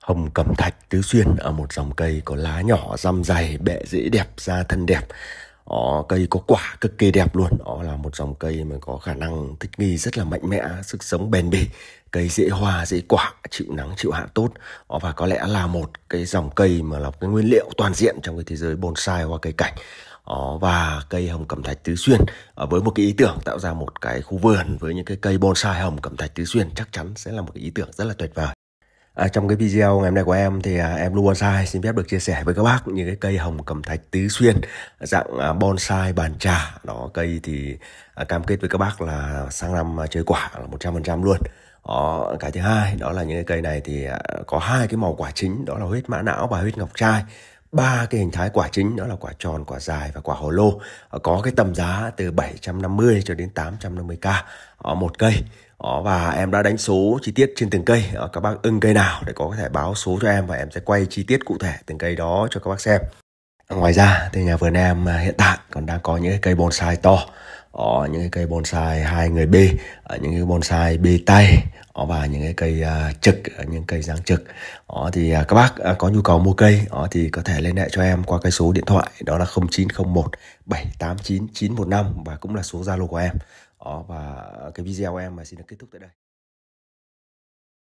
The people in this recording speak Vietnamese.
Hồng cẩm thạch tứ xuyên ở một dòng cây có lá nhỏ răm dày, bệ dễ đẹp, da thân đẹp. Ó cây có quả cực kỳ đẹp luôn. Ó là một dòng cây mà có khả năng thích nghi rất là mạnh mẽ, sức sống bền bỉ. Cây dễ hoa, dễ quả, chịu nắng, chịu hạn tốt. Ó và có lẽ là một cái dòng cây mà là cái nguyên liệu toàn diện trong cái thế giới bonsai hoa cây cảnh. Ó và cây hồng cẩm thạch tứ xuyên ờ, với một cái ý tưởng tạo ra một cái khu vườn với những cái cây bonsai hồng cẩm thạch tứ xuyên chắc chắn sẽ là một cái ý tưởng rất là tuyệt vời. À, trong cái video ngày hôm nay của em thì à, em Luan Sai xin phép được chia sẻ với các bác những cái cây hồng cẩm thạch tứ xuyên dạng à, bonsai bàn trà đó cây thì à, cam kết với các bác là sang năm à, chơi quả là 100% luôn đó, cái thứ hai đó là những cái cây này thì à, có hai cái màu quả chính đó là huyết mã não và huyết ngọc trai ba cái hình thái quả chính đó là quả tròn, quả dài và quả hồ lô ờ, có cái tầm giá từ 750 cho đến 850k một cây đó, ờ, và em đã đánh số chi tiết trên từng cây đó, ờ, các bác ưng cây nào để có thể báo số cho em và em sẽ quay chi tiết cụ thể từng cây đó cho các bác xem ngoài ra thì nhà vườn em à, hiện tại còn đang có những cây bonsai to đó, ờ, những cây bonsai hai người b những cái bonsai b tay đó, và những cái cây uh, trực những cây dáng trực đó, thì uh, các bác uh, có nhu cầu mua cây đó, thì có thể liên hệ cho em qua cái số điện thoại đó là 0901 789 915 và cũng là số zalo của em đó, ờ, và ờ, cái video của em mà xin được kết thúc tại đây.